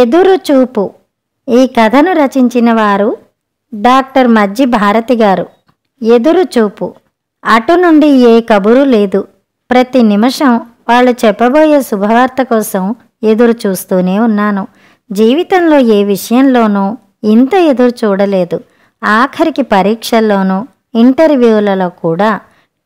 ఎదురుచూపు ఈ కథను రచించిన వారు డాక్టర్ మజ్జి భారతి గారు ఎదురుచూపు అటు నుండి ఏ కబురు లేదు ప్రతి నిమిషం వాళ్ళు చెప్పబోయే శుభవార్త కోసం ఎదురు చూస్తూనే ఉన్నాను జీవితంలో ఏ విషయంలోనూ ఇంత ఎదురు చూడలేదు ఆఖరికి పరీక్షల్లోనూ ఇంటర్వ్యూలలో కూడా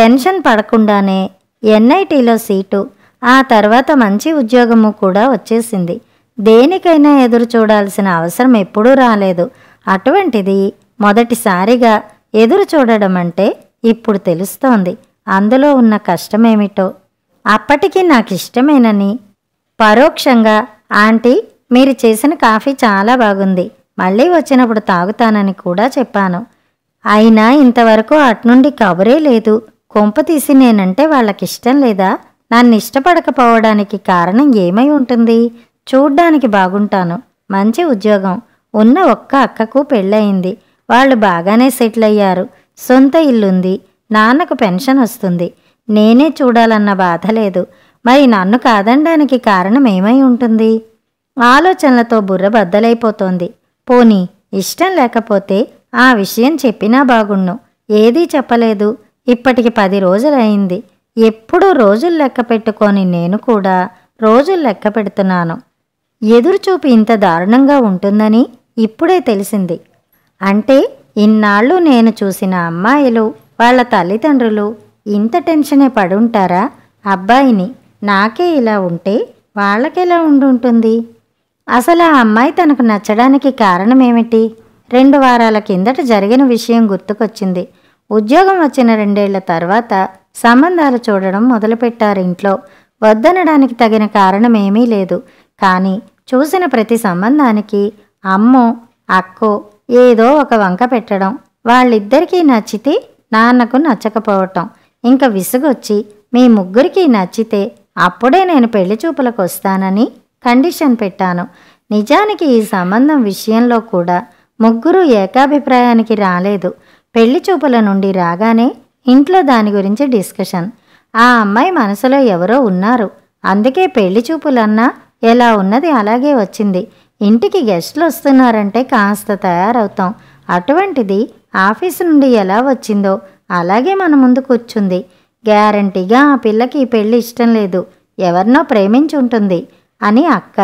టెన్షన్ పడకుండానే ఎన్ఐటీలో సీటు ఆ తర్వాత మంచి ఉద్యోగము కూడా వచ్చేసింది దేనికైనా ఎదురు చూడాల్సిన అవసరం ఎప్పుడూ రాలేదు అటువంటిది మొదటిసారిగా ఎదురు చూడడం అంటే ఇప్పుడు తెలుస్తోంది అందులో ఉన్న కష్టమేమిటో అప్పటికి నాకు ఇష్టమేనని పరోక్షంగా ఆంటీ మీరు చేసిన కాఫీ చాలా బాగుంది మళ్ళీ వచ్చినప్పుడు తాగుతానని కూడా చెప్పాను అయినా ఇంతవరకు అట్నుండి కబురే లేదు కొంప తీసి నేనంటే వాళ్ళకిష్టం లేదా నన్ను ఇష్టపడకపోవడానికి కారణం ఏమై ఉంటుంది చూడ్డానికి బాగుంటాను మంచి ఉద్యోగం ఉన్న ఒక్క అక్కకు పెళ్ళయింది వాళ్ళు బాగానే సెటిల్ అయ్యారు సొంత ఇల్లుంది నాన్నకు పెన్షన్ వస్తుంది నేనే చూడాలన్న బాధ లేదు మరి నన్ను కాదనడానికి కారణం ఏమై ఉంటుంది ఆలోచనలతో బుర్ర బద్దలైపోతోంది పోనీ ఇష్టం లేకపోతే ఆ విషయం చెప్పినా బాగుండు ఏదీ చెప్పలేదు ఇప్పటికి పది రోజులైంది ఎప్పుడూ రోజులు లెక్క పెట్టుకొని నేను కూడా రోజులు లెక్క పెడుతున్నాను ఎదురుచూపు ఇంత దారుణంగా ఉంటుందని ఇప్పుడే తెలిసింది అంటే ఇన్నాళ్ళు నేను చూసిన అమ్మాయిలు వాళ్ళ తల్లిదండ్రులు ఇంత టెన్షనే పడుంటారా అబ్బాయిని నాకే ఇలా ఉంటే వాళ్ళకెలా ఉండుంటుంది అసలు ఆ అమ్మాయి తనకు నచ్చడానికి కారణమేమిటి రెండు వారాల కిందట జరిగిన విషయం గుర్తుకొచ్చింది ఉద్యోగం వచ్చిన రెండేళ్ల తర్వాత సంబంధాలు చూడడం మొదలుపెట్టారు ఇంట్లో వద్దనడానికి తగిన కారణమేమీ లేదు కానీ చూసిన ప్రతి సంబంధానికి అమ్మో అక్కో ఏదో ఒక వంక పెట్టడం వాళ్ళిద్దరికీ నచ్చితే నాన్నకు నచ్చకపోవటం ఇంకా విసుగొచ్చి మీ ముగ్గురికి నచ్చితే అప్పుడే నేను పెళ్లి చూపులకు వస్తానని కండిషన్ పెట్టాను నిజానికి ఈ సంబంధం విషయంలో కూడా ముగ్గురు ఏకాభిప్రాయానికి రాలేదు పెళ్లి చూపుల నుండి రాగానే ఇంట్లో దాని గురించి డిస్కషన్ ఆ అమ్మాయి మనసులో ఎవరో ఉన్నారు అందుకే పెళ్లి చూపులన్నా ఎలా ఉన్నది అలాగే వచ్చింది ఇంటికి గెస్ట్లు వస్తున్నారంటే కాస్త తయారవుతాం అటువంటిది ఆఫీసు నుండి ఎలా వచ్చిందో అలాగే మన ముందు కూర్చుంది గ్యారంటీగా ఆ పిల్లకి ఈ పెళ్ళి ఇష్టం లేదు ఎవరినో ప్రేమించుంటుంది అని అక్క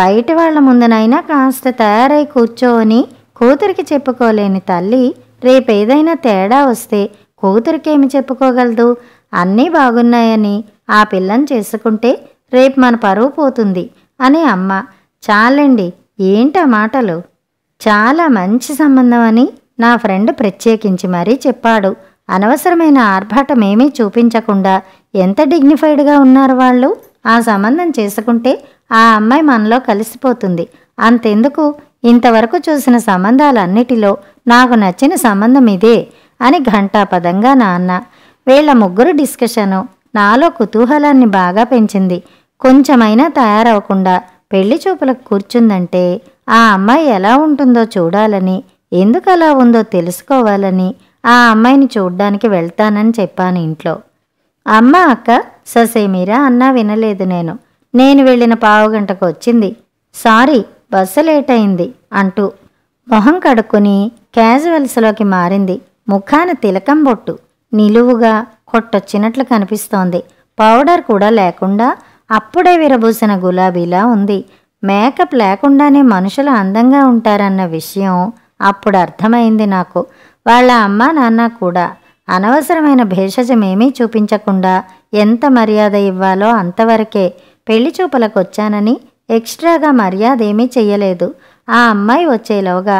బయట వాళ్ల ముందునైనా కాస్త తయారై కూర్చో అని కూతురికి చెప్పుకోలేని తల్లి రేపేదైనా తేడా వస్తే కూతురికేమి చెప్పుకోగలదు అన్నీ బాగున్నాయని ఆ పిల్లని చేసుకుంటే రేపు మన పరువు పోతుంది అని అమ్మ చాలండి ఏంటా మాటలు చాలా మంచి సంబంధం అని నా ఫ్రెండ్ ప్రత్యేకించి మరీ చెప్పాడు అనవసరమైన ఆర్భాటమేమీ చూపించకుండా ఎంత డిగ్నిఫైడ్గా ఉన్నారు వాళ్ళు ఆ సంబంధం చేసుకుంటే ఆ అమ్మాయి మనలో కలిసిపోతుంది అంతెందుకు ఇంతవరకు చూసిన సంబంధాలన్నిటిలో నాకు నచ్చిన సంబంధం ఇదే అని ఘంటాపదంగా నాన్న వీళ్ళ ముగ్గురు డిస్కషను నాలో కుతూహలాన్ని బాగా పెంచింది కొంచెమైనా తయారవకుండా పెళ్లి చూపులకు కూర్చుందంటే ఆ అమ్మాయి ఎలా ఉంటుందో చూడాలని ఎందుకు అలా ఉందో తెలుసుకోవాలని ఆ అమ్మాయిని చూడ్డానికి వెళ్తానని చెప్పాను ఇంట్లో అమ్మ అక్క ససేమీరా అన్నా వినలేదు నేను నేను వెళ్ళిన పావుగంటకు వచ్చింది సారీ బస్సు లేట్ అయింది అంటూ మొహం కడుక్కుని క్యాజువల్స్లోకి మారింది ముఖాన తిలకం బొట్టు నిలువుగా కొట్టొచ్చినట్లు కనిపిస్తోంది పౌడర్ కూడా లేకుండా అప్పుడే విరబూసిన గులాబీలా ఉంది మేకప్ లేకుండానే మనుషులు అందంగా ఉంటారన్న విషయం అప్పుడు అర్థమైంది నాకు వాళ్ళ అమ్మ నాన్న కూడా అనవసరమైన భేషజమేమీ చూపించకుండా ఎంత మర్యాద ఇవ్వాలో అంతవరకే పెళ్లి వచ్చానని ఎక్స్ట్రాగా మర్యాద ఏమీ చెయ్యలేదు ఆ అమ్మాయి వచ్చేలోగా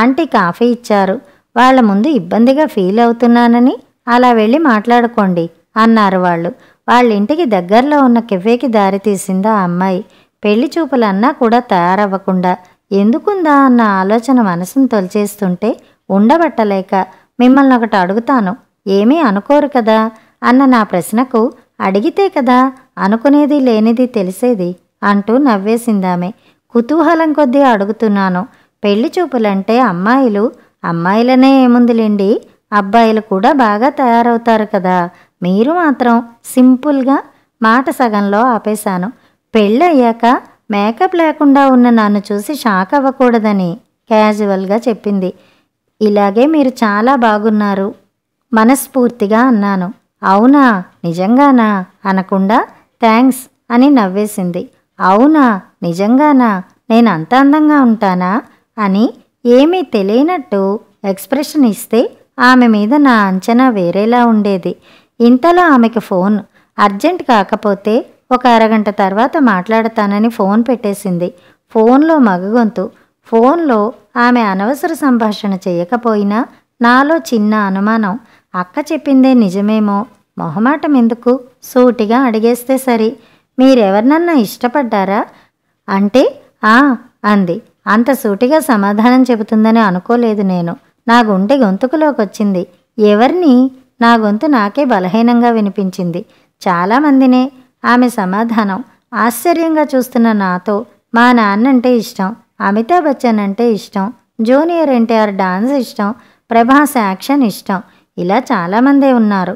ఆంటీ కాఫీ ఇచ్చారు వాళ్ళ ముందు ఇబ్బందిగా ఫీల్ అవుతున్నానని అలా వెళ్ళి మాట్లాడుకోండి అన్నారు వాళ్ళు వాళ్ళ ఇంటికి దగ్గరలో ఉన్న కెఫేకి దారితీసింది ఆ అమ్మాయి పెళ్లి చూపులన్నా కూడా తయారవ్వకుండా ఎందుకుందా అన్న ఆలోచన మనసును తొలిచేస్తుంటే ఉండబట్టలేక మిమ్మల్ని ఒకటి అడుగుతాను ఏమీ అనుకోరు కదా అన్న నా ప్రశ్నకు అడిగితే కదా అనుకునేది లేనిది తెలిసేది అంటూ నవ్వేసిందామె కుతూహలం కొద్దీ అడుగుతున్నాను పెళ్లి చూపులంటే అమ్మాయిలు అమ్మాయిలనే ఏముందిలేండి అబ్బాయిలు కూడా బాగా తయారవుతారు కదా మీరు మాత్రం సింపుల్గా మాట సగంలో ఆపేశాను పెళ్ళయ్యాక మేకప్ లేకుండా ఉన్న నన్ను చూసి షాక్ అవ్వకూడదని క్యాజువల్గా చెప్పింది ఇలాగే మీరు చాలా బాగున్నారు మనస్ఫూర్తిగా అన్నాను అవునా నిజంగానా అనకుండా థ్యాంక్స్ అని నవ్వేసింది అవునా నిజంగానా నేను అంత అందంగా ఉంటానా అని ఏమీ తెలియనట్టు ఎక్స్ప్రెషన్ ఇస్తే ఆమె మీద నా అంచనా వేరేలా ఉండేది ఇంతలో ఆమెకి ఫోన్ అర్జెంట్ కాకపోతే ఒక అరగంట తర్వాత మాట్లాడతానని ఫోన్ పెట్టేసింది ఫోన్లో మగగొంతు ఫోన్లో ఆమె అనవసర సంభాషణ చేయకపోయినా నాలో చిన్న అనుమానం అక్క చెప్పిందే నిజమేమో మొహమాటం ఎందుకు సూటిగా అడిగేస్తే సరి మీరెవరినన్నా ఇష్టపడ్డారా అంటే ఆ అంది అంత సూటిగా సమాధానం చెబుతుందని అనుకోలేదు నేను నా గుండె గొంతుకులోకి వచ్చింది ఎవరిని నా గొంతు నాకే బలహీనంగా వినిపించింది చాలామందినే ఆమె సమాధానం ఆశ్చర్యంగా చూస్తున్న నాతో మా నాన్నంటే ఇష్టం అమితాబ్ బచ్చన్ అంటే ఇష్టం జూనియర్ ఎన్టీఆర్ డాన్స్ ఇష్టం ప్రభాస్ యాక్షన్ ఇష్టం ఇలా చాలామందే ఉన్నారు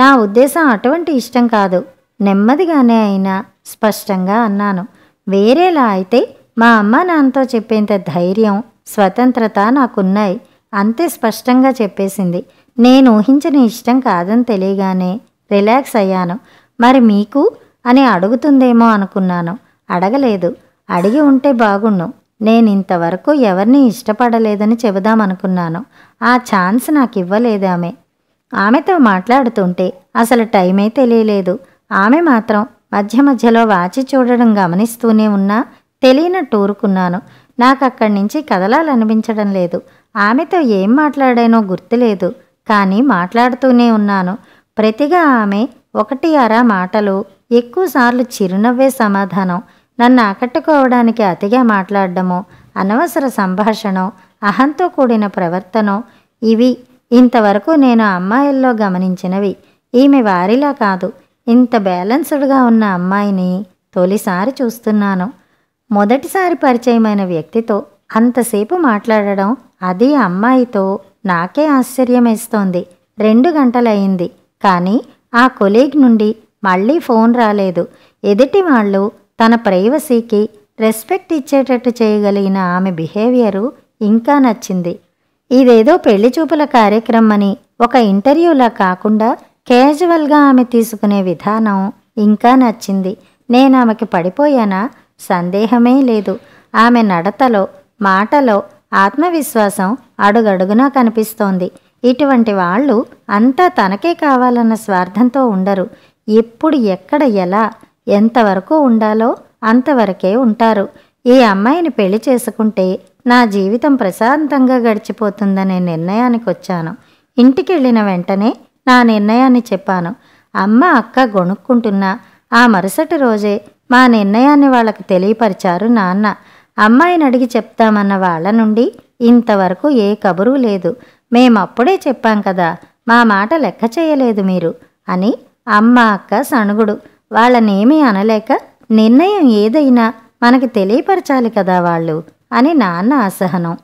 నా ఉద్దేశం అటువంటి ఇష్టం కాదు నెమ్మదిగానే అయినా స్పష్టంగా అన్నాను వేరేలా అయితే మా అమ్మ నాన్నతో చెప్పేంత ధైర్యం స్వతంత్రత నాకున్నాయి అంతే స్పష్టంగా చెప్పేసింది నేను ఊహించని ఇష్టం కాదని తెలియగానే రిలాక్స్ అయ్యాను మరి మీకు అని అడుగుతుందేమో అనుకున్నాను అడగలేదు అడిగి ఉంటే బాగుండు నేను ఇంతవరకు ఎవరిని ఇష్టపడలేదని చెబుదామనుకున్నాను ఆ ఛాన్స్ నాకు ఇవ్వలేదు ఆమె ఆమెతో మాట్లాడుతుంటే అసలు టైమే తెలియలేదు ఆమె మాత్రం మధ్య మధ్యలో వాచి చూడడం గమనిస్తూనే ఉన్నా తెలియనట్టు ఊరుకున్నాను నాకు అక్కడి నుంచి కదలాలనిపించడం లేదు ఆమెతో ఏం మాట్లాడానో గుర్తులేదు కానీ మాట్లాడుతూనే ఉన్నాను ప్రతిగా ఆమె ఒకటి అర మాటలు ఎక్కువసార్లు చిరునవ్వే సమాధానం నన్ను ఆకట్టుకోవడానికి అతిగా మాట్లాడడము అనవసర సంభాషణ అహంతో కూడిన ప్రవర్తన ఇవి ఇంతవరకు నేను అమ్మాయిల్లో గమనించినవి ఈమె వారిలా కాదు ఇంత బ్యాలెన్స్డ్గా ఉన్న అమ్మాయిని తొలిసారి చూస్తున్నాను మొదటిసారి పరిచయమైన వ్యక్తితో అంతసేపు మాట్లాడడం అది అమ్మాయితో నాకే ఆశ్చర్యమేస్తోంది రెండు గంటలయ్యింది కానీ ఆ కొలీగ్ నుండి మళ్ళీ ఫోన్ రాలేదు ఎదుటి వాళ్ళు తన ప్రైవసీకి రెస్పెక్ట్ ఇచ్చేటట్టు చేయగలిగిన ఆమె బిహేవియరు ఇంకా నచ్చింది ఇదేదో పెళ్లి చూపుల కార్యక్రమని ఒక ఇంటర్వ్యూలా కాకుండా క్యాజువల్గా ఆమె తీసుకునే విధానం ఇంకా నచ్చింది నేను ఆమెకి పడిపోయానా సందేహమే లేదు ఆమె నడతలో మాటలో ఆత్మవిశ్వాసం అడుగడుగునా కనిపిస్తోంది ఇటువంటి వాళ్ళు అంతా తనకే కావాలన్న స్వార్థంతో ఉండరు ఎప్పుడు ఎక్కడ ఎలా ఎంతవరకు ఉండాలో అంతవరకే ఉంటారు ఈ అమ్మాయిని పెళ్లి చేసుకుంటే నా జీవితం ప్రశాంతంగా గడిచిపోతుందనే నిర్ణయానికి వచ్చాను ఇంటికి వెళ్ళిన వెంటనే నా నిర్ణయాన్ని చెప్పాను అమ్మ అక్క గొణుక్కుంటున్నా ఆ మరుసటి రోజే మా నిర్ణయాన్ని వాళ్ళకి తెలియపరిచారు నాన్న అమ్మాయిని అడిగి చెప్తామన్న వాళ్ళ నుండి ఇంతవరకు ఏ కబురు లేదు మేమప్పుడే చెప్పాం కదా మా మాట లెక్క చేయలేదు మీరు అని అమ్మ అక్క సణుగుడు వాళ్ళనేమీ అనలేక నిర్ణయం ఏదైనా మనకి తెలియపరచాలి కదా వాళ్ళు అని నాన్న అసహనం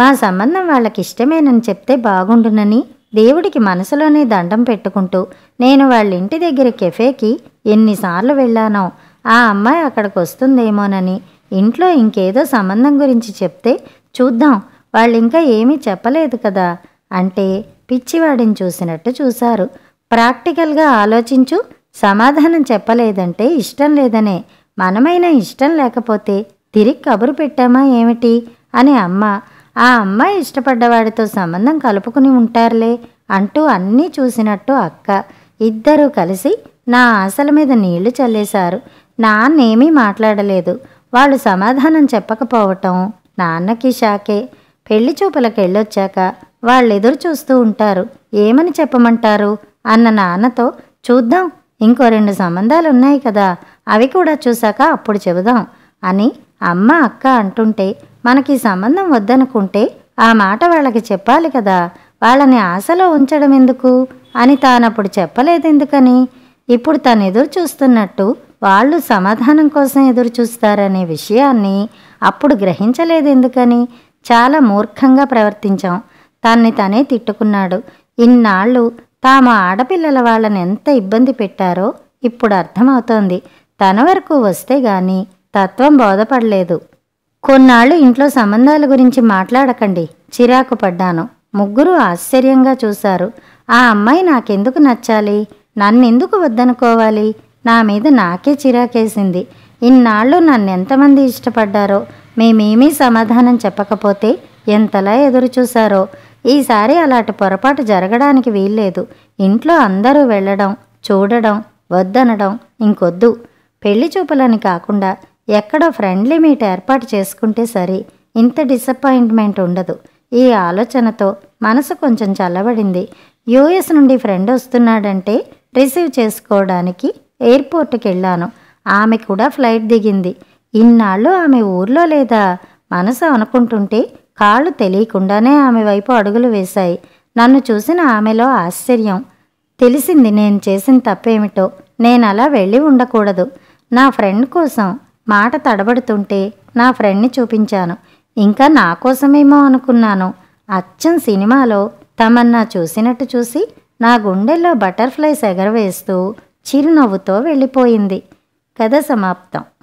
మా సంబంధం వాళ్ళకి ఇష్టమేనని చెప్తే బాగుండునని దేవుడికి మనసులోనే దండం పెట్టుకుంటూ నేను వాళ్ళ ఇంటి దగ్గర కెఫేకి ఎన్నిసార్లు వెళ్ళానో ఆ అమ్మాయి అక్కడికి వస్తుందేమోనని ఇంట్లో ఇంకేదో సంబంధం గురించి చెప్తే చూద్దాం వాళ్ళు ఇంకా ఏమీ చెప్పలేదు కదా అంటే పిచ్చివాడిని చూసినట్టు చూశారు ప్రాక్టికల్గా ఆలోచించు సమాధానం చెప్పలేదంటే ఇష్టం లేదనే మనమైనా ఇష్టం లేకపోతే తిరిగి కబురు పెట్టామా ఏమిటి అని అమ్మ ఆ అమ్మాయి ఇష్టపడ్డవాడితో సంబంధం కలుపుకుని ఉంటారులే అంటూ అన్నీ చూసినట్టు అక్క ఇద్దరూ కలిసి నా ఆశల మీద నీళ్లు చల్లేశారు నాన్నేమీ మాట్లాడలేదు వాళ్ళు సమాధానం చెప్పకపోవటం నాన్నకి షాకే పెళ్లి చూపులకు వెళ్ళొచ్చాక వాళ్ళెదురు చూస్తూ ఉంటారు ఏమని చెప్పమంటారు అన్న నాన్నతో చూద్దాం ఇంకో రెండు సంబంధాలు ఉన్నాయి కదా అవి కూడా చూశాక అప్పుడు చెబుదాం అని అమ్మ అక్క అంటుంటే మనకి సంబంధం వద్దనుకుంటే ఆ మాట వాళ్ళకి చెప్పాలి కదా వాళ్ళని ఆశలో ఉంచడం ఎందుకు అని తానప్పుడు చెప్పలేదెందుకని ఇప్పుడు తను ఎదురు చూస్తున్నట్టు వాళ్ళు సమాధానం కోసం ఎదురు చూస్తారనే విషయాన్ని అప్పుడు గ్రహించలేదు ఎందుకని చాలా మూర్ఖంగా ప్రవర్తించాం తన్ని తనే తిట్టుకున్నాడు ఇన్నాళ్ళు తాము ఆడపిల్లల వాళ్ళని ఎంత ఇబ్బంది పెట్టారో ఇప్పుడు అర్థమవుతోంది తన వరకు వస్తే గాని తత్వం బోధపడలేదు కొన్నాళ్ళు ఇంట్లో సంబంధాల గురించి మాట్లాడకండి చిరాకు పడ్డాను ముగ్గురు ఆశ్చర్యంగా చూశారు ఆ అమ్మాయి నాకెందుకు నచ్చాలి నన్నెందుకు వద్దనుకోవాలి నా మీద నాకే చిరాకేసింది ఇన్నాళ్ళు నన్ను ఎంతమంది ఇష్టపడ్డారో మేమేమీ సమాధానం చెప్పకపోతే ఎంతలా ఎదురుచూశారో ఈసారి అలాంటి పొరపాటు జరగడానికి వీల్లేదు ఇంట్లో అందరూ వెళ్ళడం చూడడం వద్దనడం ఇంకొద్దు పెళ్లి చూపులని కాకుండా ఎక్కడో ఫ్రెండ్లీ మీట్ ఏర్పాటు చేసుకుంటే సరే ఇంత డిసప్పాయింట్మెంట్ ఉండదు ఈ ఆలోచనతో మనసు కొంచెం చల్లబడింది యూఎస్ నుండి ఫ్రెండ్ వస్తున్నాడంటే రిసీవ్ చేసుకోవడానికి ఎయిర్పోర్ట్కి వెళ్ళాను ఆమె కూడా ఫ్లైట్ దిగింది ఇన్నాళ్ళు ఆమె ఊర్లో లేదా మనసు అనుకుంటుంటే కాళ్ళు తెలియకుండానే ఆమె వైపు అడుగులు వేశాయి నన్ను చూసిన ఆమెలో ఆశ్చర్యం తెలిసింది నేను చేసిన తప్పేమిటో నేను అలా వెళ్ళి ఉండకూడదు నా ఫ్రెండ్ కోసం మాట తడబడుతుంటే నా ఫ్రెండ్ని చూపించాను ఇంకా నా కోసమేమో అనుకున్నాను అచ్చం సినిమాలో తమన్నా చూసినట్టు చూసి నా గుండెల్లో బటర్ఫ్లైస్ ఎగరవేస్తూ చిరునవ్వుతో వెళ్ళిపోయింది కథ సమాప్తం